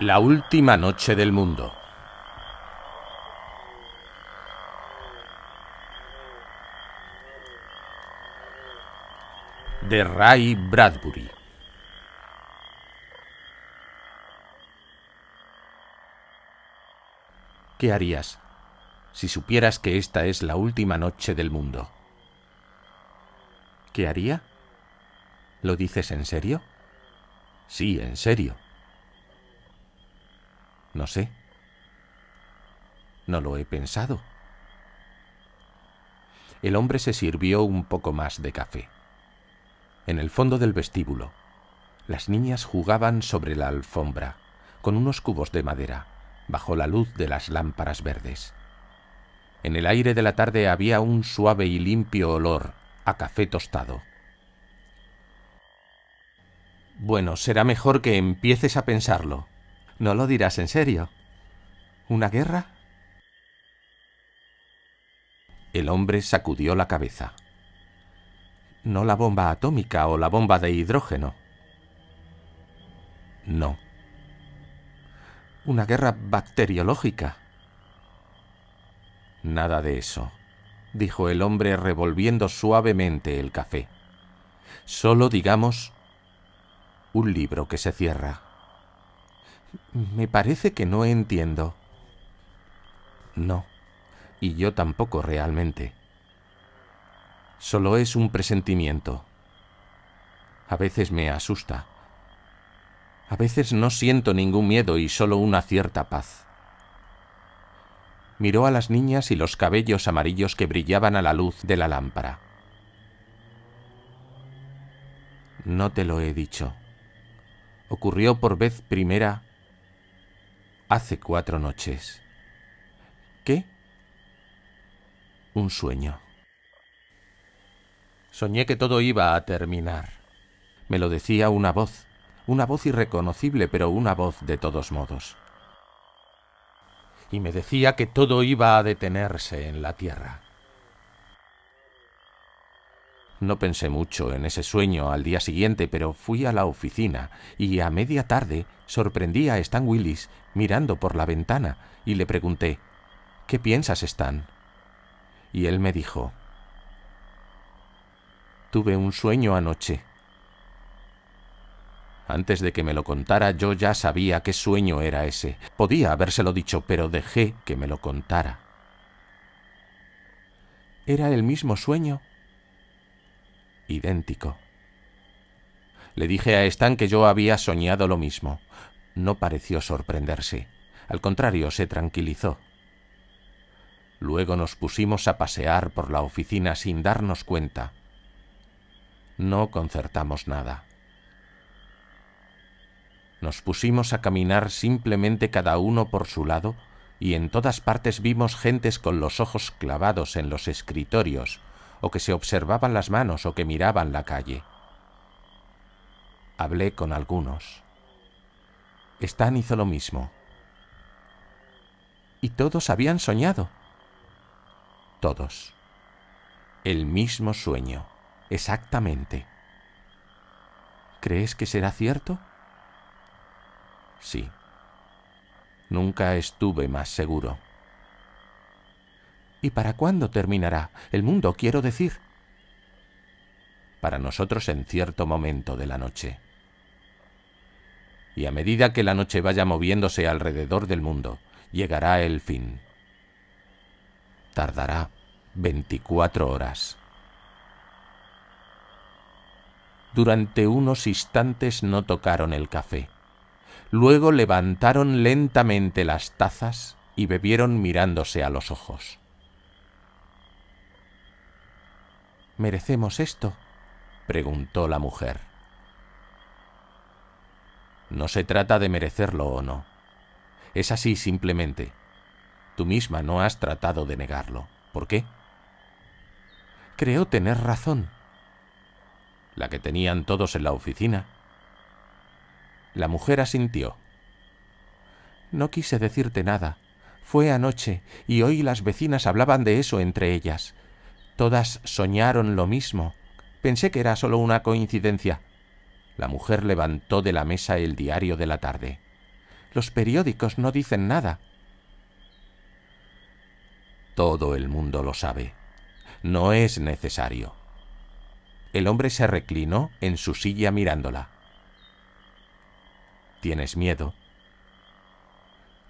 La última noche del mundo. De Ray Bradbury. ¿Qué harías si supieras que esta es la última noche del mundo? ¿Qué haría? ¿Lo dices en serio? Sí, en serio. No sé. No lo he pensado. El hombre se sirvió un poco más de café. En el fondo del vestíbulo, las niñas jugaban sobre la alfombra, con unos cubos de madera, bajo la luz de las lámparas verdes. En el aire de la tarde había un suave y limpio olor a café tostado. Bueno, será mejor que empieces a pensarlo, no lo dirás en serio. ¿Una guerra? El hombre sacudió la cabeza. No la bomba atómica o la bomba de hidrógeno. No. Una guerra bacteriológica. Nada de eso, dijo el hombre revolviendo suavemente el café. Solo digamos un libro que se cierra. Me parece que no entiendo. No, y yo tampoco realmente. Solo es un presentimiento. A veces me asusta. A veces no siento ningún miedo y solo una cierta paz. Miró a las niñas y los cabellos amarillos que brillaban a la luz de la lámpara. No te lo he dicho. Ocurrió por vez primera hace cuatro noches. ¿Qué? Un sueño. Soñé que todo iba a terminar. Me lo decía una voz, una voz irreconocible, pero una voz de todos modos. Y me decía que todo iba a detenerse en la tierra. No pensé mucho en ese sueño al día siguiente, pero fui a la oficina y a media tarde sorprendí a Stan Willis mirando por la ventana y le pregunté, ¿Qué piensas, Stan? Y él me dijo, Tuve un sueño anoche. Antes de que me lo contara yo ya sabía qué sueño era ese. Podía habérselo dicho, pero dejé que me lo contara. Era el mismo sueño idéntico. Le dije a Stan que yo había soñado lo mismo. No pareció sorprenderse. Al contrario, se tranquilizó. Luego nos pusimos a pasear por la oficina sin darnos cuenta. No concertamos nada. Nos pusimos a caminar simplemente cada uno por su lado y en todas partes vimos gentes con los ojos clavados en los escritorios, o que se observaban las manos o que miraban la calle. Hablé con algunos. Stan hizo lo mismo. Y todos habían soñado. Todos. El mismo sueño, exactamente. ¿Crees que será cierto? Sí. Nunca estuve más seguro. ¿Y para cuándo terminará? El mundo, quiero decir. Para nosotros en cierto momento de la noche. Y a medida que la noche vaya moviéndose alrededor del mundo, llegará el fin. Tardará 24 horas. Durante unos instantes no tocaron el café. Luego levantaron lentamente las tazas y bebieron mirándose a los ojos. ¿Merecemos esto? preguntó la mujer. No se trata de merecerlo o no. Es así simplemente. Tú misma no has tratado de negarlo. ¿Por qué? Creo tener razón. La que tenían todos en la oficina. La mujer asintió. No quise decirte nada. Fue anoche y hoy las vecinas hablaban de eso entre ellas. Todas soñaron lo mismo. Pensé que era solo una coincidencia. La mujer levantó de la mesa el diario de la tarde. Los periódicos no dicen nada. Todo el mundo lo sabe. No es necesario. El hombre se reclinó en su silla mirándola. ¿Tienes miedo?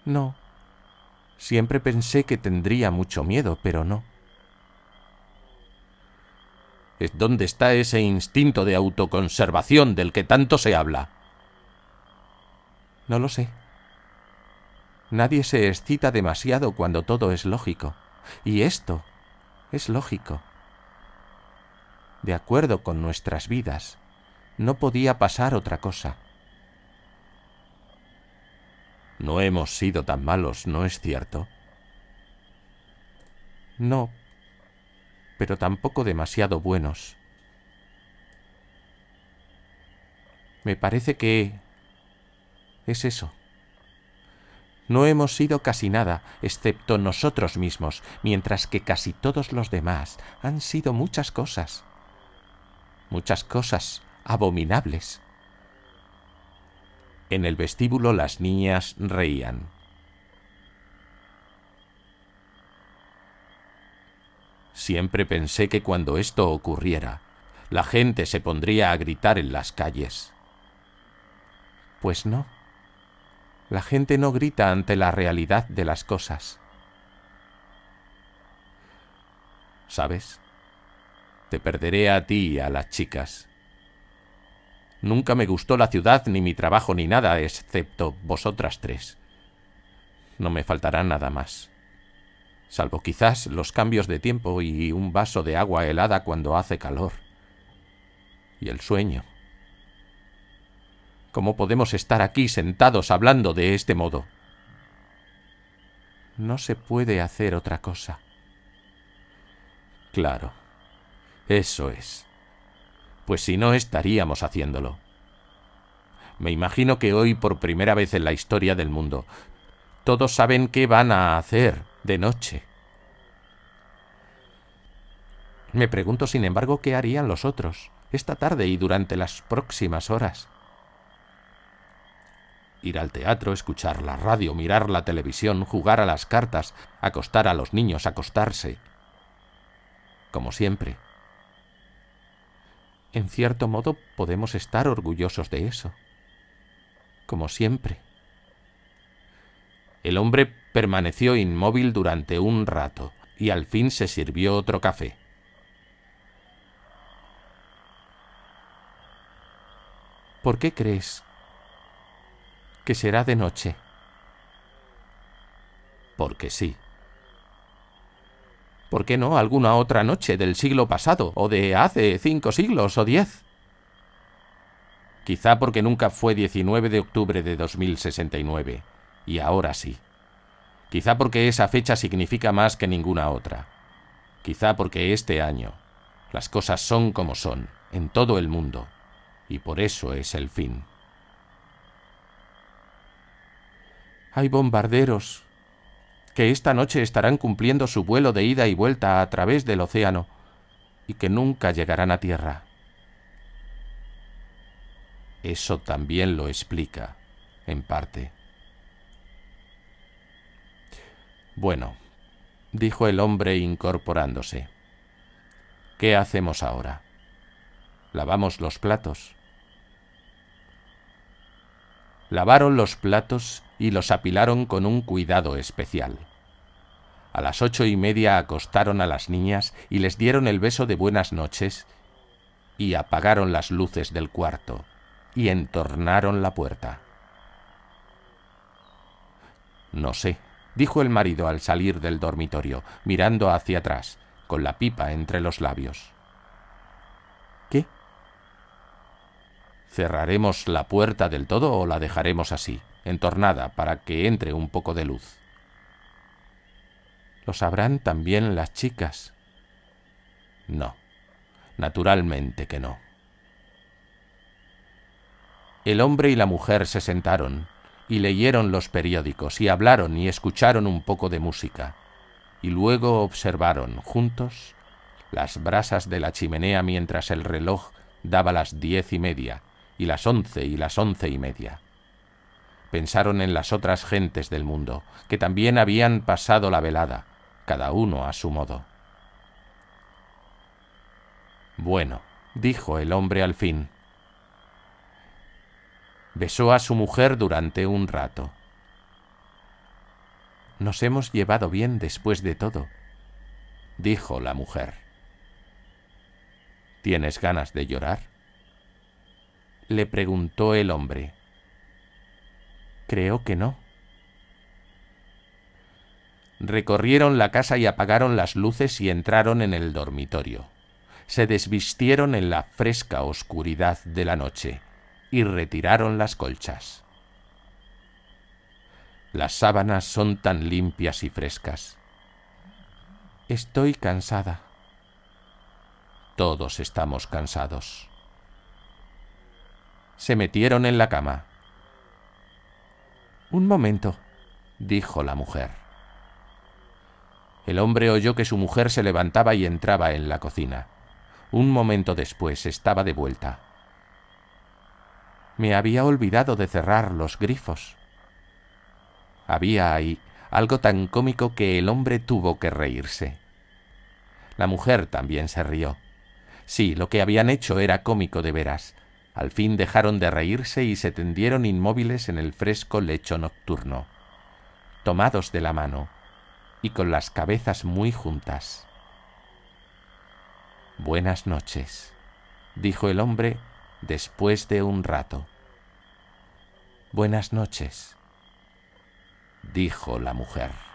No. Siempre pensé que tendría mucho miedo, pero no. ¿Dónde está ese instinto de autoconservación del que tanto se habla? No lo sé. Nadie se excita demasiado cuando todo es lógico. Y esto es lógico. De acuerdo con nuestras vidas, no podía pasar otra cosa. No hemos sido tan malos, ¿no es cierto? No, pero tampoco demasiado buenos. Me parece que... es eso. No hemos sido casi nada, excepto nosotros mismos, mientras que casi todos los demás han sido muchas cosas. Muchas cosas abominables. En el vestíbulo las niñas reían. Siempre pensé que cuando esto ocurriera, la gente se pondría a gritar en las calles. Pues no. La gente no grita ante la realidad de las cosas. ¿Sabes? Te perderé a ti y a las chicas. Nunca me gustó la ciudad, ni mi trabajo, ni nada, excepto vosotras tres. No me faltará nada más salvo quizás los cambios de tiempo y un vaso de agua helada cuando hace calor. Y el sueño. ¿Cómo podemos estar aquí sentados hablando de este modo? No se puede hacer otra cosa. Claro, eso es. Pues si no estaríamos haciéndolo. Me imagino que hoy, por primera vez en la historia del mundo, todos saben qué van a hacer de noche. Me pregunto, sin embargo, qué harían los otros esta tarde y durante las próximas horas. Ir al teatro, escuchar la radio, mirar la televisión, jugar a las cartas, acostar a los niños, acostarse. Como siempre. En cierto modo podemos estar orgullosos de eso. Como siempre. El hombre Permaneció inmóvil durante un rato y al fin se sirvió otro café. ¿Por qué crees que será de noche? Porque sí. ¿Por qué no alguna otra noche del siglo pasado o de hace cinco siglos o diez? Quizá porque nunca fue 19 de octubre de 2069, y ahora sí. Quizá porque esa fecha significa más que ninguna otra. Quizá porque este año las cosas son como son en todo el mundo y por eso es el fin. Hay bombarderos que esta noche estarán cumpliendo su vuelo de ida y vuelta a través del océano y que nunca llegarán a tierra. Eso también lo explica, en parte. Bueno, dijo el hombre incorporándose. ¿Qué hacemos ahora? Lavamos los platos. Lavaron los platos y los apilaron con un cuidado especial. A las ocho y media acostaron a las niñas y les dieron el beso de buenas noches y apagaron las luces del cuarto y entornaron la puerta. No sé, dijo el marido al salir del dormitorio, mirando hacia atrás, con la pipa entre los labios. ¿Qué? ¿Cerraremos la puerta del todo o la dejaremos así, entornada, para que entre un poco de luz? Lo sabrán también las chicas. No, naturalmente que no. El hombre y la mujer se sentaron, y leyeron los periódicos y hablaron y escucharon un poco de música, y luego observaron juntos las brasas de la chimenea mientras el reloj daba las diez y media, y las once y las once y media. Pensaron en las otras gentes del mundo, que también habían pasado la velada, cada uno a su modo. Bueno, dijo el hombre al fin, Besó a su mujer durante un rato. Nos hemos llevado bien después de todo, dijo la mujer. ¿Tienes ganas de llorar? Le preguntó el hombre. Creo que no. Recorrieron la casa y apagaron las luces y entraron en el dormitorio. Se desvistieron en la fresca oscuridad de la noche y retiraron las colchas. Las sábanas son tan limpias y frescas. Estoy cansada. Todos estamos cansados. Se metieron en la cama. Un momento, dijo la mujer. El hombre oyó que su mujer se levantaba y entraba en la cocina. Un momento después estaba de vuelta. Me había olvidado de cerrar los grifos. Había ahí algo tan cómico que el hombre tuvo que reírse. La mujer también se rió. Sí, lo que habían hecho era cómico de veras. Al fin dejaron de reírse y se tendieron inmóviles en el fresco lecho nocturno, tomados de la mano y con las cabezas muy juntas. Buenas noches, dijo el hombre después de un rato. Buenas noches, dijo la mujer.